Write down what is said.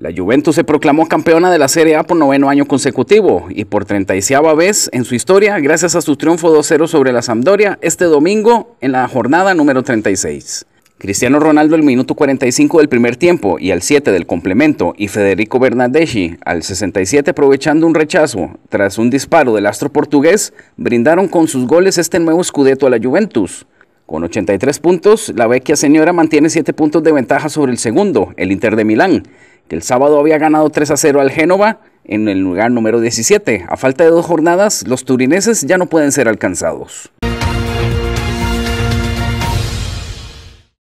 La Juventus se proclamó campeona de la Serie A por noveno año consecutivo y por 37ª vez en su historia gracias a su triunfo 2-0 sobre la Sampdoria este domingo en la jornada número 36. Cristiano Ronaldo al minuto 45 del primer tiempo y al 7 del complemento y Federico Bernardeschi al 67 aprovechando un rechazo tras un disparo del astro portugués brindaron con sus goles este nuevo escudeto a la Juventus. Con 83 puntos, la vecchia señora mantiene 7 puntos de ventaja sobre el segundo, el Inter de Milán, que el sábado había ganado 3 a 0 al Génova en el lugar número 17. A falta de dos jornadas, los turineses ya no pueden ser alcanzados.